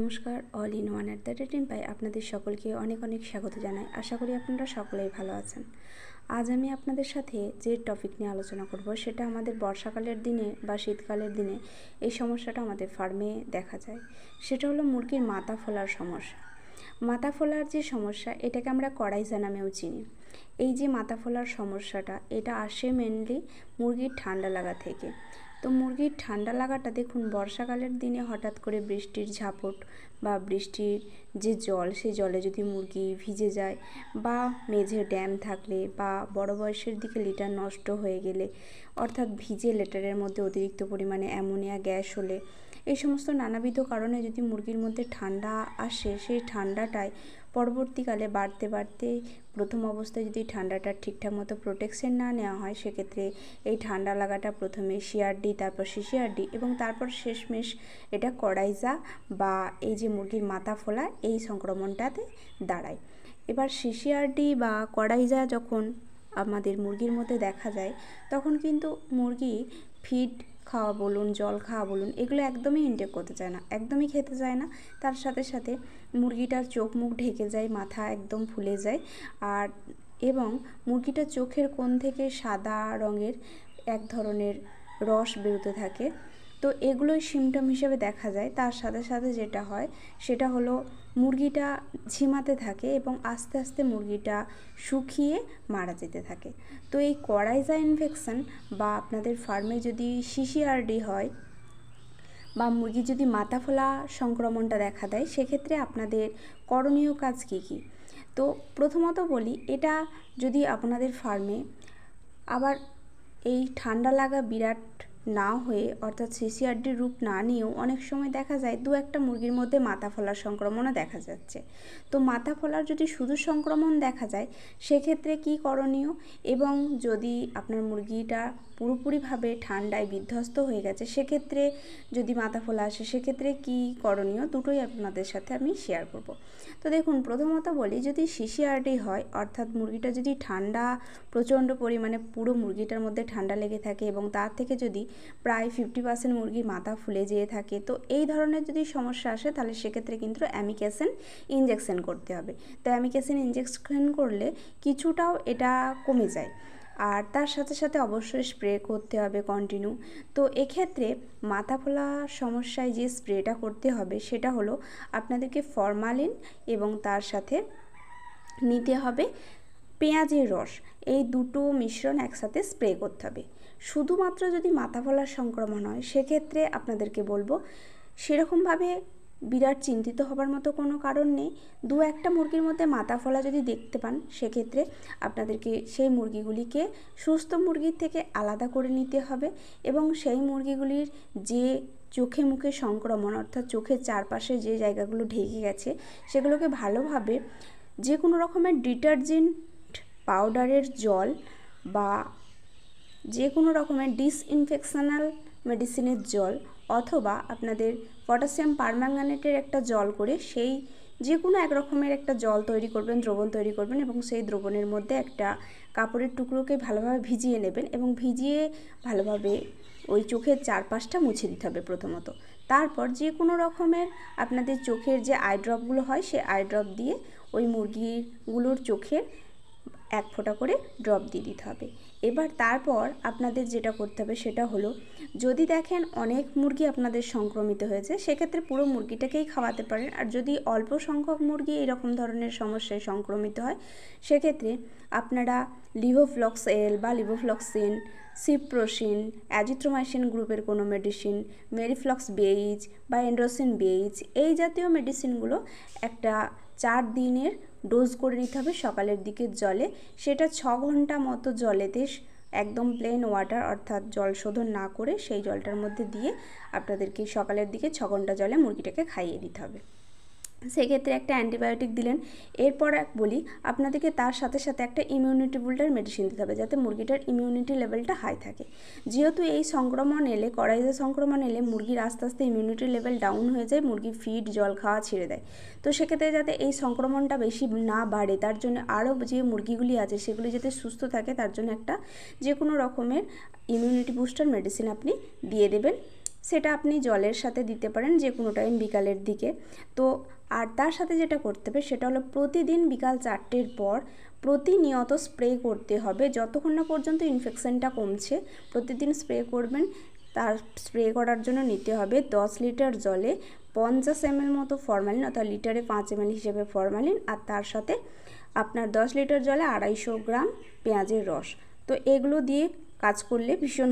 নমস্কার all in one at the retin pie আপনাদের সকলকে অনেক অনেক স্বাগত জানাই আশা করি আপনারা সকলেই ভালো আছেন আজ আমি আপনাদের সাথে যে টপিক নিয়ে আলোচনা করব সেটা আমাদের বর্ষাকালের দিনে বা শীতকালের দিনে এই সমস্যাটা আমাদের ফার্মে দেখা যায় সেটা হলো মুরগির মাথা ফোলার সমস্যা মাথা ফোলার যে সমস্যা এটাকে আমরা কড়াইজা নামেও চিনি এই যে মাথা ফোলার সমস্যাটা এটা আসে মেনলি মুরগির ঠান্ডা লাগা থেকে তো মুরগির ঠান্ডা লাগাটা দেখুন বর্ষাকালের দিনে হঠাৎ করে বৃষ্টির ঝাপট বা বৃষ্টির যে জল সেই জলে যদি মুরগি ভিজে যায় বা মেঝে ড্যাম থাকলে বা বড় বয়সের দিকে লিটার নষ্ট হয়ে গেলে অর্থাৎ ভিজে লেটারের মধ্যে অতিরিক্ত পরিমাণে অ্যামোনিয়া গ্যাস হলে এই সমস্ত নানাবিধ কারণে যদি মুরগির মধ্যে ঠান্ডা আসে সেই ঠান্ডাটায় পরবর্তীকালে বাড়তে বাড়তে প্রথম অবস্থায় যদি ঠান্ডাটা ঠিকঠাক মতো প্রোটেকশন না নেওয়া হয় সেক্ষেত্রে এই ঠান্ডা লাগাটা প্রথমে শিয়ারডি তারপর শিশিয়ারডি এবং তারপর শেষমেশ এটা কড়াইজা বা এই যে মুরগির মাথা ফোলা এই সংক্রমণটাতে দাঁড়ায় এবার শিশিয়ারডি বা কড়াইজা যখন আমাদের মুরগির মধ্যে দেখা যায় তখন কিন্তু মুরগি ফিড খাওয়া বলুন জল খাওয়া বলুন এগুলো একদমই ইনটেক করতে চায় না একদমই খেতে চায় না তার সাথে সাথে মুরগিটার চোখ মুখ ঢেকে যায় মাথা একদম ফুলে যায় আর এবং মুরগিটার চোখের কোণ থেকে সাদা রঙের এক ধরনের রস বেরোতে থাকে তো এগুলোই সিমটম হিসেবে দেখা যায় তার সাথে সাথে যেটা হয় সেটা হলো মুরগিটা ঝিমাতে থাকে এবং আস্তে আস্তে মুরগিটা শুকিয়ে মারা যেতে থাকে তো এই কড়াইজা ইনফেকশান বা আপনাদের ফার্মে যদি সিসিআরডি হয় বা মুরগি যদি মাথা ফোলা সংক্রমণটা দেখা দেয় সেক্ষেত্রে আপনাদের করণীয় কাজ কী কী তো প্রথমত বলি এটা যদি আপনাদের ফার্মে আবার এই ঠান্ডা লাগা বিরাট না হয়ে অর্থাৎ সিসিআরডির রূপ না নিয়েও অনেক সময় দেখা যায় দু একটা মুরগির মধ্যে মাথা ফলার সংক্রমণও দেখা যাচ্ছে তো মাথা ফলার যদি শুধু সংক্রমণ দেখা যায় সেক্ষেত্রে কি করণীয় এবং যদি আপনার মুরগিটা পুরোপুরিভাবে ঠান্ডায় বিধ্বস্ত হয়ে গেছে সেক্ষেত্রে যদি মাথা ফোলা আসে সেক্ষেত্রে কি করণীয় দুটোই আপনাদের সাথে আমি শেয়ার করব তো দেখুন প্রথমত বলি যদি সিসিআরডি হয় অর্থাৎ মুরগিটা যদি ঠান্ডা প্রচণ্ড পরিমাণে পুরো মুরগিটার মধ্যে ঠান্ডা লেগে থাকে এবং তার থেকে যদি প্রায় ফিফটি পার্সেন্ট মুরগির মাথা ফুলে যেয়ে থাকে তো এই ধরনের যদি সমস্যা আসে তাহলে সেক্ষেত্রে কিন্তু অ্যামিক্যাসেন ইঞ্জেকশন করতে হবে তো অ্যামিক্যাসেন ইঞ্জেকশন করলে কিছুটাও এটা কমে যায় আর তার সাথে সাথে অবশ্যই স্প্রে করতে হবে কন্টিনিউ তো এক্ষেত্রে মাথা ফোলা সমস্যায় যে স্প্রেটা করতে হবে সেটা হলো আপনাদেরকে ফরমালিন এবং তার সাথে নিতে হবে পেঁয়াজের রস এই দুটো মিশ্রণ একসাথে স্প্রে করতে হবে শুধুমাত্র যদি মাথা ফলার সংক্রমণ হয় সেক্ষেত্রে আপনাদেরকে বলবো সেরকমভাবে বিরাট চিন্তিত হবার মতো কোনো কারণ নেই দু একটা মুরগির মধ্যে মাথা ফলা যদি দেখতে পান সেক্ষেত্রে আপনাদেরকে সেই মুরগিগুলিকে সুস্থ মুরগির থেকে আলাদা করে নিতে হবে এবং সেই মুরগিগুলির যে চোখে মুখে সংক্রমণ অর্থাৎ চোখের চারপাশে যে জায়গাগুলো ঢেকে গেছে সেগুলোকে ভালোভাবে যে কোনো রকমের ডিটারজেন্ট পাউডারের জল বা যে কোনো রকমের ডিসইনফেকশনাল মেডিসিনের জল অথবা আপনাদের পটাশিয়াম পারম্যাঙ্গানেটের একটা জল করে সেই যে কোনো এক রকমের একটা জল তৈরি করবেন দ্রবণ তৈরি করবেন এবং সেই দ্রবণের মধ্যে একটা কাপড়ের টুকরোকে ভালোভাবে ভিজিয়ে নেবেন এবং ভিজিয়ে ভালোভাবে ওই চোখের চারপাশটা মুছে দিতে হবে প্রথমত তারপর যে কোনো রকমের আপনাদের চোখের যে আইড্রপগুলো হয় সেই আইড্রপ দিয়ে ওই মুরগিগুলোর চোখের এক ফোঁটা করে ড্রপ দিয়ে দিতে হবে এবার তারপর আপনাদের যেটা করতে হবে সেটা হলো যদি দেখেন অনেক মুরগি আপনাদের সংক্রমিত হয়েছে সেক্ষেত্রে পুরো মুরগিটাকেই খাওয়াতে পারেন আর যদি অল্প সংখ্যক মুরগি এরকম ধরনের সমস্যায় সংক্রমিত হয় সেক্ষেত্রে আপনারা লিভোফ্লক্সেল বা লিভোফ্লক্সিন সিপ্রোসিন অ্যাজিথ্রোমাইসিন গ্রুপের কোনো মেডিসিন মেরিফ্লক্স বেইজ বা এন্ড্রোসিন বেইজ এই জাতীয় মেডিসিনগুলো একটা চার দিনের ডোজ করে নিতে হবে সকালের দিকে জলে সেটা ছ ঘন্টা মতো জলেতে একদম প্লেন ওয়াটার অর্থাৎ জল শোধন না করে সেই জলটার মধ্যে দিয়ে আপনাদেরকে সকালের দিকে ছ ঘন্টা জলে মুরগিটাকে খাইয়ে দিতে হবে সেক্ষেত্রে একটা অ্যান্টিবায়োটিক দিলেন এরপর এক বলি আপনাদেরকে তার সাথে সাথে একটা ইমিউনিটি বুল্ডার মেডিসিন দিতে হবে যাতে মুরগিটার ইমিউনিটি লেভেলটা হাই থাকে যেহেতু এই সংক্রমণ এলে কড়াইজা সংক্রমণ এলে মুরগির আস্তে আস্তে ইমিউনিটি লেভেল ডাউন হয়ে যায় মুরগি ফিড জল খাওয়া ছেড়ে দেয় তো সেক্ষেত্রে যাতে এই সংক্রমণটা বেশি না বাড়ে তার জন্য আরও যে মুরগিগুলি আছে সেগুলি যাতে সুস্থ থাকে তার জন্য একটা যে কোনো রকমের ইমিউনিটি বুস্টার মেডিসিন আপনি দিয়ে দেবেন সেটা আপনি জলের সাথে দিতে পারেন যে কোনো টাইম বিকালের দিকে তো আর তার সাথে যেটা করতে হবে সেটা হলো প্রতিদিন বিকাল চারটের পর প্রতিনিয়ত স্প্রে করতে হবে যতক্ষণ না পর্যন্ত ইনফেকশানটা কমছে প্রতিদিন স্প্রে করবেন তার স্প্রে করার জন্য নিতে হবে দশ লিটার জলে পঞ্চাশ এম মতো ফরমালিন অর্থাৎ লিটারে পাঁচ এম হিসেবে ফরমালিন আর তার সাথে আপনার দশ লিটার জলে আড়াইশো গ্রাম পেঁয়াজের রস তো এগুলো দিয়ে কাজ করলে ভীষণ